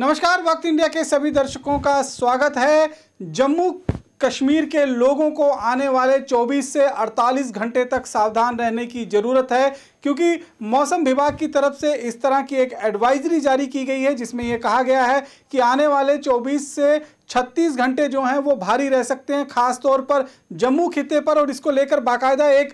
नमस्कार वक्त इंडिया के सभी दर्शकों का स्वागत है जम्मू कश्मीर के लोगों को आने वाले 24 से 48 घंटे तक सावधान रहने की ज़रूरत है क्योंकि मौसम विभाग की तरफ से इस तरह की एक एडवाइजरी जारी की गई है जिसमें यह कहा गया है कि आने वाले 24 से छत्तीस घंटे जो हैं वो भारी रह सकते हैं खास तौर पर जम्मू खिते पर और इसको लेकर बाकायदा एक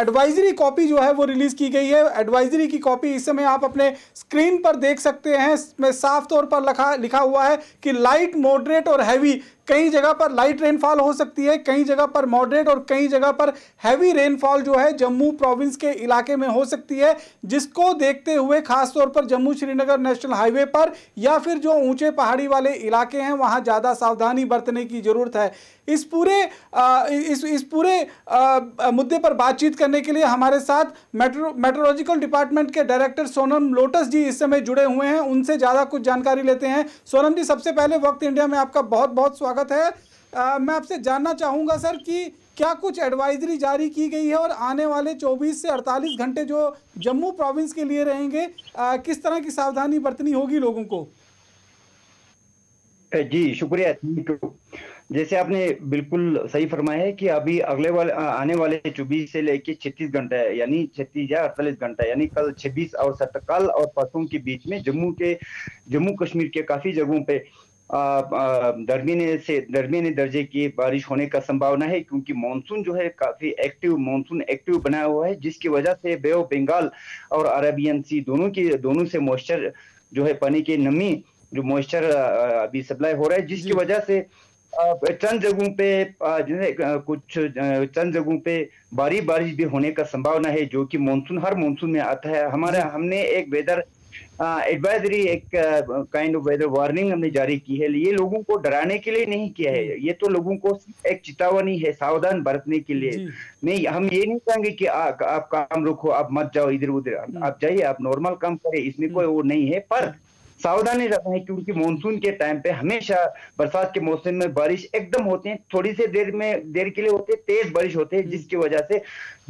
एडवाइजरी कॉपी जो है वो रिलीज़ की गई है एडवाइजरी की कॉपी इस समय आप अपने स्क्रीन पर देख सकते हैं इसमें साफ तौर पर लिखा लिखा हुआ है कि लाइट मॉडरेट और हैवी कई जगह पर लाइट रेनफॉल हो सकती है कई जगह पर मॉडरेट और कई जगह पर हैवी रेनफॉल जो है जम्मू प्रोविंस के इलाके में हो सकती है जिसको देखते हुए खासतौर पर जम्मू श्रीनगर नेशनल हाईवे पर या फिर जो ऊंचे पहाड़ी वाले इलाके हैं वहाँ ज़्यादा सावधानी बरतने की ज़रूरत है इस पूरे आ, इस इस पूरे आ, मुद्दे पर बातचीत करने के लिए हमारे साथ मेट्रो मेट्रोलॉजिकल डिपार्टमेंट के डायरेक्टर सोनम लोटस जी इस समय जुड़े हुए हैं उनसे ज़्यादा कुछ जानकारी लेते हैं सोनम जी सबसे पहले वक्त इंडिया में आपका बहुत बहुत स्वागत स्वागत है आ, मैं आपसे जानना चाहूँगा सर कि क्या कुछ एडवाइजरी जारी की गई है और आने वाले 24 से 48 घंटे जो जम्मू प्रोविंस के लिए रहेंगे आ, किस तरह की सावधानी बरतनी होगी लोगों को जी शुक्रिया जैसे आपने बिल्कुल सही फरमाया है कि अभी अगले वाले आने वाले 24 से लेके 36 घंटे है यानी 36 या 48 घंटा यानी कल 26 और सत कल और परसों के बीच में जम्मू के जम्मू कश्मीर के काफी जगहों पे दरमियाने से दरमियाने दर्जे की बारिश होने का संभावना है क्योंकि मानसून जो है काफ़ी एक्टिव मानसून एक्टिव बना हुआ है जिसकी वजह से बे ऑफ बंगाल और अरबियन सी दोनों की दोनों से मॉइस्चर जो है पानी की नमी जो मॉइस्चर अभी सप्लाई हो रहा है जिसकी वजह से चंद जगहों पे जो है कुछ चंद जगहों पे भारी बारिश भी होने का संभावना है जो कि मानसून हर मानसून में आता है हमारे हमने एक वेदर एडवाइजरी एक काइंड ऑफ वेदर वार्निंग हमने जारी की है ये लोगों को डराने के लिए नहीं किया है ये तो लोगों को एक चेतावनी है सावधान बरतने के लिए नहीं हम ये नहीं चाहेंगे कि आ, आप काम रुको आप मत जाओ इधर उधर आप जाइए आप नॉर्मल काम करें इसमें कोई वो नहीं है पर सावधानी है क्योंकि मानसून के टाइम पे हमेशा बरसात के मौसम में बारिश एकदम होते हैं थोड़ी से देर में देर के लिए होते हैं तेज बारिश होते हैं जिसकी वजह से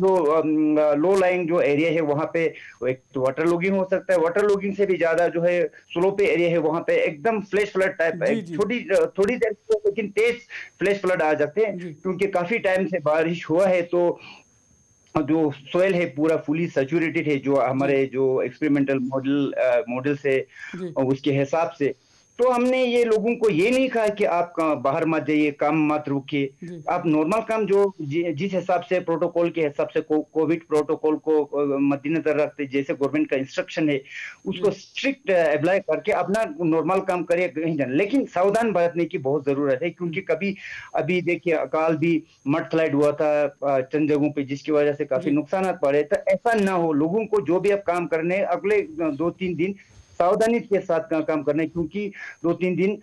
जो लो लाइंग जो एरिया है वहाँ पे एक तो वाटर लॉगिंग हो सकता है वाटर लॉगिंग से भी ज्यादा जो है स्लोपे एरिया है वहाँ पे एकदम फ्लैश फ्लड टाइप है छोटी थोड़ी देर लेकिन तेज फ्लैश फ्लड आ जाते हैं क्योंकि काफी टाइम से बारिश हुआ है तो जो सोयल है पूरा फुली सेचुरेटेड है जो हमारे जो एक्सपेरिमेंटल मॉडल मॉडल से उसके हिसाब से तो हमने ये लोगों को ये नहीं कहा कि आप बाहर मत जाइए काम मत रुकिए आप नॉर्मल काम जो जिस हिसाब से प्रोटोकॉल के हिसाब से कोविड प्रोटोकॉल को मद्देनजर रखते जैसे गवर्नमेंट का इंस्ट्रक्शन है उसको स्ट्रिक्ट अप्लाई करके अपना नॉर्मल काम करिए कहीं जाना लेकिन सावधान बरतने की बहुत जरूरत है क्योंकि कभी अभी देखिए अकाल भी मडस्लाइड हुआ था चंद जगहों पर जिसकी वजह से काफी नुकसान पड़े तो ऐसा ना हो लोगों को जो भी आप काम करने अगले दो तीन दिन सावधानी के साथ का, काम करना है क्योंकि दो तीन दिन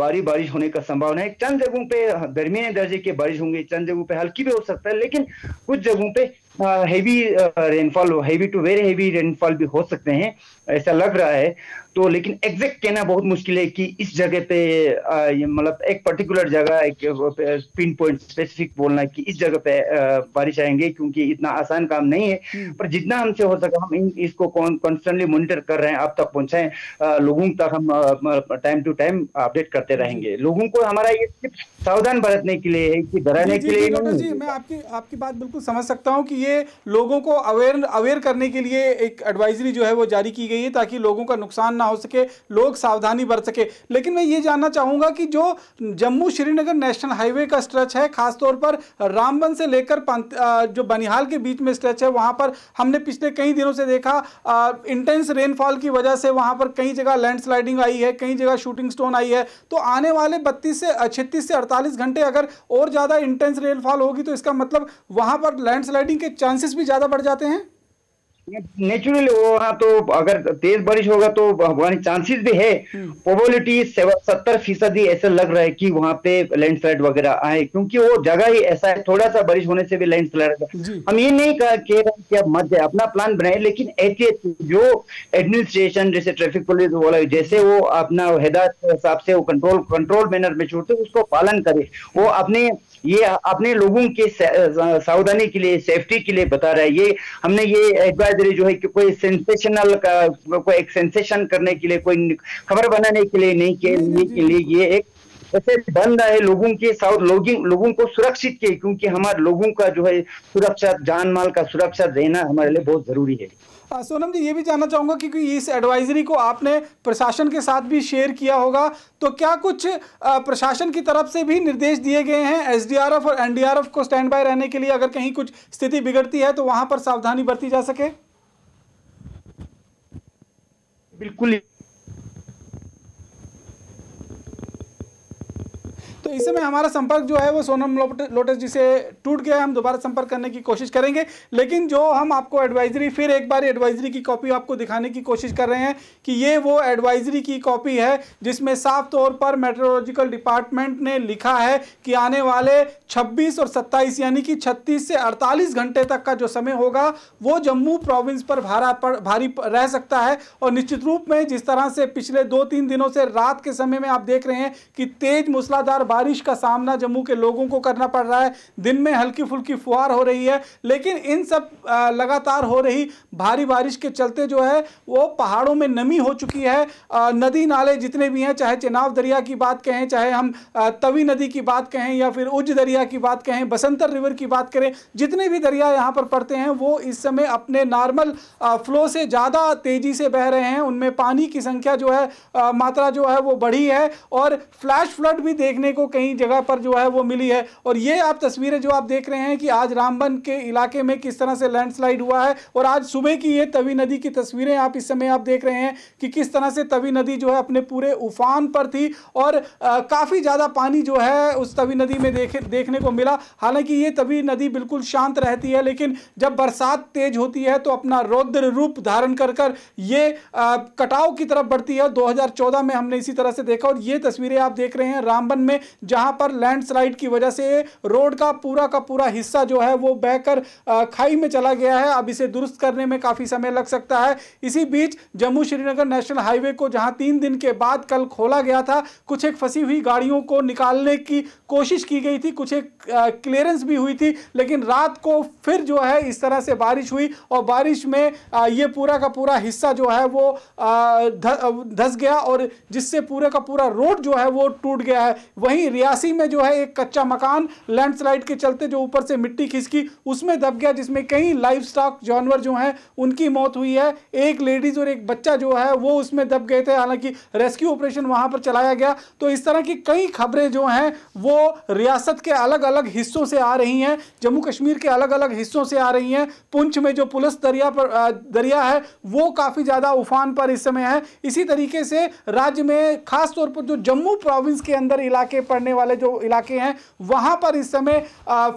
भारी बारिश होने का संभावना है चंद जगहों पे गर्मी दर्जे के बारिश होंगे चंद जगहों पे हल्की भी हो सकता है लेकिन कुछ जगहों पे heavy rainfall heavy to very heavy rainfall भी हो सकते हैं ऐसा लग रहा है तो लेकिन एग्जैक्ट कहना बहुत मुश्किल है कि इस जगह पे मतलब एक पर्टिकुलर जगह एक पिन पॉइंट स्पेसिफिक बोलना कि इस जगह पे बारिश आएंगे क्योंकि इतना आसान काम नहीं है हम्म। पर जितना हमसे हो सका हम इन, इसको कॉन्स्टेंटली मॉनिटर कर रहे हैं आप तक पहुंचाए लोगों तक हम टाइम टू टाइम अपडेट करते रहेंगे लोगों को हमारा ये सावधान बरतने के लिए है कि डराने के लिए मैं आपकी आपकी बात बिल्कुल समझ सकता हूँ कि ये लिए लोगों को अवेयर अवेयर करने के लिए एक एडवाइजरी जो है वो जारी की गई है ताकि लोगों का नुकसान ना हो सके लोग सावधानी बरत सके लेकिन मैं ये जानना चाहूँगा कि जो जम्मू श्रीनगर नेशनल हाईवे का स्ट्रेच है खासतौर पर रामबन से लेकर जो बनिहाल के बीच में स्ट्रेच है वहाँ पर हमने पिछले कई दिनों से देखा इंटेंस रेनफॉल की वजह से वहाँ पर कई जगह लैंडस्लाइडिंग आई है कई जगह शूटिंग स्टोन आई है तो आने वाले बत्तीस से छत्तीस से अड़तालीस घंटे अगर और ज़्यादा इंटेंस रेनफॉल होगी तो इसका मतलब वहाँ पर लैंडस्लाइडिंग के चांसेस भी ज़्यादा बढ़ जाते हैं नेचुरली वो हाँ तो अगर तेज बारिश होगा तो वहाँ चांसेस भी है प्रोबेबिलिटी हम्म। सत्तर फीसदी ऐसे लग रहा है कि वहाँ पे लैंडस्लाइड वगैरह आए क्योंकि वो जगह ही ऐसा है थोड़ा सा बारिश होने से भी लैंडस्लाइड हम ये नहीं कह रहे हैं कि आप मत जाए अपना प्लान बनाए लेकिन ऐसे जो एडमिनिस्ट्रेशन जैसे ट्रैफिक पुलिस वाला जैसे वो अपना हिदायत के हिसाब से वो कंट्रोल कंट्रोल मैनर में छोड़ते उसको पालन करे वो अपने ये अपने लोगों के सावधानी के लिए सेफ्टी के लिए बता रहा है ये हमने ये एडवाइजरी जो है कि कोई सेंसेशनल कोई एक सेंसेशन करने के लिए कोई खबर बनाने के लिए नहीं के लिए ये एक ऐसे बंद है लोगों के साथ लोगों लोगों को सुरक्षित किए क्योंकि हमारे लोगों का जो है सुरक्षा जान माल का सुरक्षा देना हमारे लिए बहुत जरूरी है सोनम जी ये भी जानना चाहूँगा क्योंकि इस एडवाइजरी को आपने प्रशासन के साथ भी शेयर किया होगा तो क्या कुछ प्रशासन की तरफ से भी निर्देश दिए गए हैं एसडीआरएफ और एनडीआरएफ को स्टैंड बाय रहने के लिए अगर कहीं कुछ स्थिति बिगड़ती है तो वहाँ पर सावधानी बरती जा सके बिल्कुल तो इस समय हमारा संपर्क जो है वो सोनम लोटस जी से टूट गया हम दोबारा संपर्क करने की कोशिश करेंगे लेकिन जो हम आपको एडवाइजरी फिर एक बार एडवाइजरी की कॉपी आपको दिखाने की कोशिश कर रहे हैं कि ये वो एडवाइजरी की कॉपी है जिसमें साफ तौर पर मेट्रोलॉजिकल डिपार्टमेंट ने लिखा है कि आने वाले छब्बीस और सत्ताईस यानी कि छत्तीस से अड़तालीस घंटे तक का जो समय होगा वो जम्मू प्रोविंस पर भारा पर भारी रह सकता है और निश्चित रूप में जिस तरह से पिछले दो तीन दिनों से रात के समय में आप देख रहे हैं कि तेज मूसलाधार बारिश का सामना जम्मू के लोगों को करना पड़ रहा है दिन में हल्की फुल्की फुहार हो रही है लेकिन इन सब लगातार हो रही भारी बारिश के चलते जो है वो पहाड़ों में नमी हो चुकी है नदी नाले जितने भी हैं चाहे चेनाव दरिया की बात कहें चाहे हम तवी नदी की बात कहें या फिर उज दरिया की बात कहें बसंतर रिवर की बात करें जितने भी दरिया यहाँ पर पड़ते हैं वो इस समय अपने नॉर्मल फ्लो से ज़्यादा तेज़ी से बह रहे हैं उनमें पानी की संख्या जो है मात्रा जो है वो बढ़ी है और फ्लैश फ्लड भी देखने को कहीं जगह पर जो है वो मिली है और ये आप तस्वीरें जो आप देख रहे हैं कि आज रामबन के इलाके में किस तरह से लैंडस्लाइड हुआ है और आज सुबह की ये तवी नदी की तस्वीरें आप इस समय आप देख रहे हैं कि किस तरह से तवी नदी जो है अपने पूरे उफान पर थी और काफ़ी ज़्यादा पानी जो है उस तवी नदी में देखे देखने को मिला हालांकि ये तवी नदी बिल्कुल शांत रहती है लेकिन जब बरसात तेज होती है तो अपना रौद्र रूप धारण कर कर ये कटाव की तरफ बढ़ती है दो में हमने इसी तरह से देखा और ये तस्वीरें आप देख रहे हैं रामबन में जहां पर लैंडस्लाइड की वजह से रोड का पूरा का पूरा हिस्सा जो है वो बहकर खाई में चला गया है अब इसे दुरुस्त करने में काफ़ी समय लग सकता है इसी बीच जम्मू श्रीनगर नेशनल हाईवे को जहां तीन दिन के बाद कल खोला गया था कुछ एक फंसी हुई गाड़ियों को निकालने की कोशिश की गई थी कुछ एक क्लियरेंस भी हुई थी लेकिन रात को फिर जो है इस तरह से बारिश हुई और बारिश में यह ये पूरा का पूरा हिस्सा जो है वो धस गया और जिससे पूरे का पूरा रोड जो है वो टूट गया है वहीं वहीं रियासी में जो है एक कच्चा मकान लैंडस्लाइड के चलते जो ऊपर से मिट्टी खिसकी उसमें दब गया जिसमें कई लाइफ स्टॉक जानवर जो हैं उनकी मौत हुई है एक लेडीज़ और एक बच्चा जो है वो उसमें दब गए थे हालांकि रेस्क्यू ऑपरेशन वहां पर चलाया गया तो इस तरह की कई खबरें जो हैं वो रियासत के अलग अलग हिस्सों से आ रही हैं जम्मू कश्मीर के अलग अलग हिस्सों से आ रही हैं पुंछ में जो पुलिस दरिया पर दरिया है वो काफ़ी ज़्यादा उफान पर इस समय है इसी तरीके से राज्य में खासतौर पर जो जम्मू प्रोविंस के अंदर इलाके पड़ने वाले जो इलाके हैं वहां पर इस समय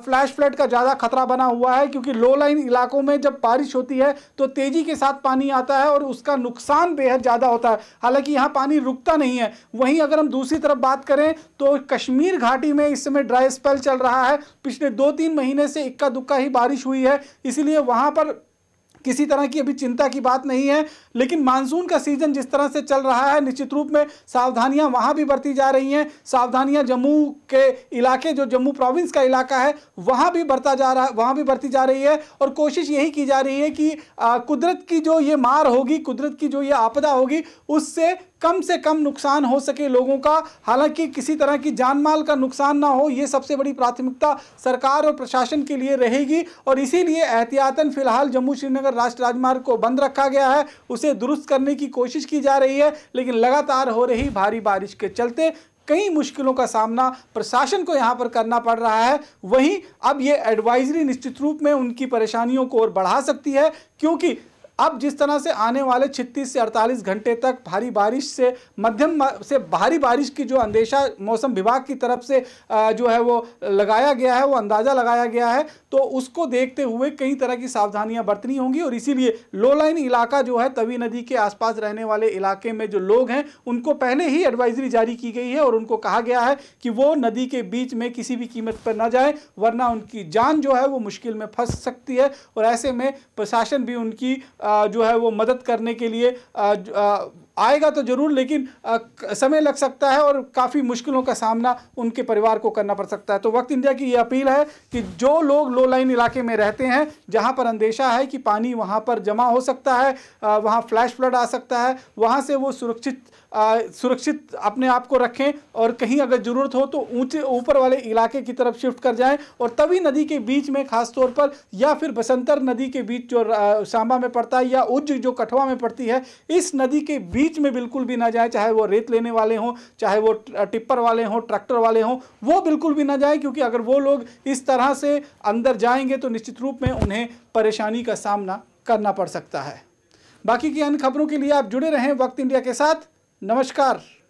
फ्लैश फ्लड का ज़्यादा खतरा बना हुआ है क्योंकि लो लाइन इलाकों में जब बारिश होती है तो तेज़ी के साथ पानी आता है और उसका नुकसान बेहद ज़्यादा होता है हालांकि यहाँ पानी रुकता नहीं है वहीं अगर हम दूसरी तरफ बात करें तो कश्मीर घाटी में इस समय ड्राई स्पेल चल रहा है पिछले दो तीन महीने से इक्का दुक्का ही बारिश हुई है इसीलिए वहां पर किसी तरह की अभी चिंता की बात नहीं है लेकिन मानसून का सीजन जिस तरह से चल रहा है निश्चित रूप में सावधानियां वहां भी बरती जा रही हैं सावधानियां जम्मू के इलाके जो जम्मू प्रोविंस का इलाका है वहां भी बरता जा रहा वहां भी बरती जा रही है और कोशिश यही की जा रही है कि कुदरत की जो ये मार होगी कुदरत की जो ये आपदा होगी उससे कम से कम नुकसान हो सके लोगों का हालांकि किसी तरह की जान माल का नुकसान ना हो ये सबसे बड़ी प्राथमिकता सरकार और प्रशासन के लिए रहेगी और इसीलिए एहतियातन फिलहाल जम्मू श्रीनगर राष्ट्रीय राजमार्ग को बंद रखा गया है उसे दुरुस्त करने की कोशिश की जा रही है लेकिन लगातार हो रही भारी बारिश के चलते कई मुश्किलों का सामना प्रशासन को यहाँ पर करना पड़ रहा है वहीं अब ये एडवाइजरी निश्चित रूप में उनकी परेशानियों को और बढ़ा सकती है क्योंकि अब जिस तरह से आने वाले 36 से 48 घंटे तक भारी बारिश से मध्यम से भारी बारिश की जो अंदेशा मौसम विभाग की तरफ से जो है वो लगाया गया है वो अंदाज़ा लगाया गया है तो उसको देखते हुए कई तरह की सावधानियां बरतनी होंगी और इसीलिए लो लाइन इलाका जो है तवी नदी के आसपास रहने वाले इलाके में जो लोग हैं उनको पहले ही एडवाइजरी जारी की गई है और उनको कहा गया है कि वो नदी के बीच में किसी भी कीमत पर ना जाए वरना उनकी जान जो है वो मुश्किल में फंस सकती है और ऐसे में प्रशासन भी उनकी जो है वो मदद करने के लिए आएगा तो जरूर लेकिन आ, समय लग सकता है और काफ़ी मुश्किलों का सामना उनके परिवार को करना पड़ सकता है तो वक्त इंडिया की ये अपील है कि जो लोग लो लाइन इलाके में रहते हैं जहाँ पर अंदेशा है कि पानी वहाँ पर जमा हो सकता है वहाँ फ्लैश फ्लड आ सकता है वहाँ से वो सुरक्षित आ, सुरक्षित अपने आप को रखें और कहीं अगर ज़रूरत हो तो ऊँचे ऊपर वाले इलाके की तरफ शिफ्ट कर जाएँ और तभी नदी के बीच में खास तौर पर या फिर बसंतर नदी के बीच जो सांबा में पड़ता है या उज्ज जो कठवा में पड़ती है इस नदी के बीच बीच में बिल्कुल भी ना जाए चाहे वो रेत लेने वाले हों चाहे वो टिप्पर वाले हों ट्रैक्टर वाले हों वो बिल्कुल भी ना जाए क्योंकि अगर वो लोग इस तरह से अंदर जाएंगे तो निश्चित रूप में उन्हें परेशानी का सामना करना पड़ सकता है बाकी की अन्य खबरों के लिए आप जुड़े रहें वक्त इंडिया के साथ नमस्कार